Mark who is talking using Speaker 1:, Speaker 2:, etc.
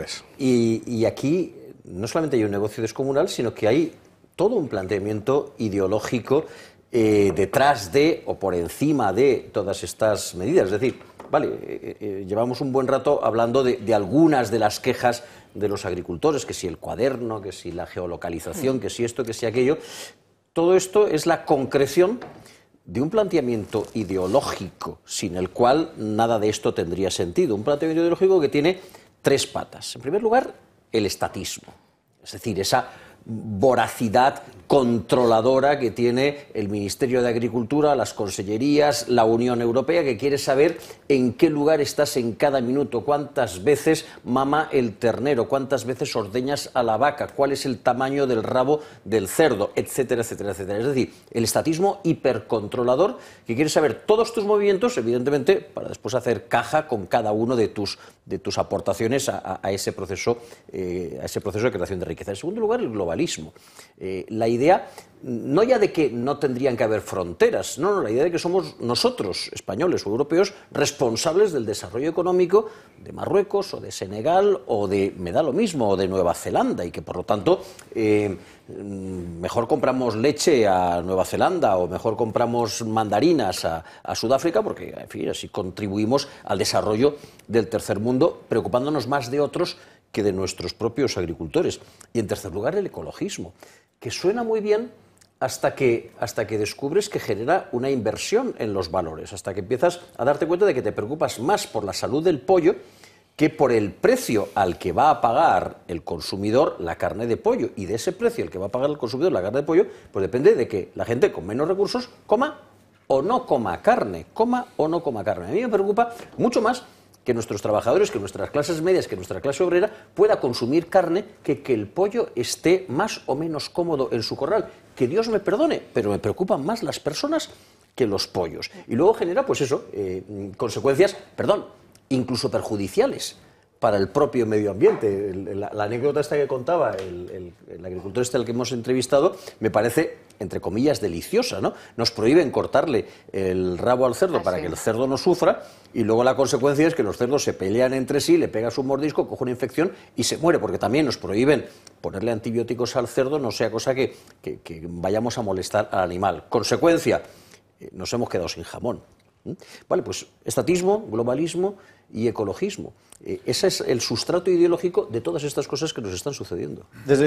Speaker 1: Pues. Y, aquí no solamente hay un negocio descomunal, sino que hay todo un planteamiento ideológico eh, detrás de o por encima de todas estas medidas. Es decir, vale, eh, eh, llevamos un buen rato hablando de, algunas de las quejas de los agricultores, que si el cuaderno, que si la geolocalización, hmm. que si esto, que si aquello. Todo esto es la concreción de un planteamiento ideológico sin el cual nada de esto tendría sentido. Un planteamiento ideológico que tiene tres patas. En primer lugar, el estatismo, es decir, esa voracidad controladora que tiene el Ministerio de Agricultura, las consellerías, la Unión Europea, que quiere saber en qué lugar estás en cada minuto, cuántas veces mama el ternero, cuántas veces ordeñas a la vaca, cuál es el tamaño del rabo del cerdo, etcétera, etcétera, etcétera. Es decir, el estatismo hipercontrolador que quiere saber todos tus movimientos, evidentemente, para después hacer caja con cada uno de tus, de tus aportaciones a, ese proceso, eh, a ese proceso de creación de riqueza. En segundo lugar, el globalismo. Eh, la idea no ya de que no tendrían que haber fronteras, no, no, la idea de que somos nosotros, españoles o europeos, responsables del desarrollo económico de Marruecos o de Senegal o de, me da lo mismo, o de Nueva Zelanda y que por lo tanto eh, mejor compramos leche a Nueva Zelanda o mejor compramos mandarinas a, a Sudáfrica porque, en fin, así contribuimos al desarrollo del tercer mundo preocupándonos más de otros que de nuestros propios agricultores. Y en tercer lugar, el ecologismo, que suena muy bien hasta que, hasta que descubres que genera una inversión en los valores, hasta que empiezas a darte cuenta de que te preocupas más por la salud del pollo que por el precio al que va a pagar el consumidor la carne de pollo. Y de ese precio al que va a pagar el consumidor la carne de pollo, pues depende de que la gente con menos recursos coma o no coma carne, coma o no coma carne. A mí me preocupa mucho más que nuestros trabajadores, que nuestras clases medias, que nuestra clase obrera pueda consumir carne, que, que el pollo esté más o menos cómodo en su corral. Que Dios me perdone, pero me preocupan más las personas que los pollos. Y luego genera, pues eso, eh, consecuencias, perdón, incluso perjudiciales para el propio medio ambiente. la, anécdota esta que contaba el, el agricultor este al que hemos entrevistado me parece entre comillas, deliciosa, ¿no? Nos prohíben cortarle el rabo al cerdo para que el cerdo no sufra y luego la consecuencia es que los cerdos se pelean entre sí, le pegas su mordisco, coge una infección y se muere, porque también nos prohíben ponerle antibióticos al cerdo, no sea cosa que, que, vayamos a molestar al animal. Consecuencia, eh, nos hemos quedado sin jamón. Vale, pues estatismo, globalismo y ecologismo. Eh, ese es el sustrato ideológico de todas estas cosas que nos están sucediendo. Desde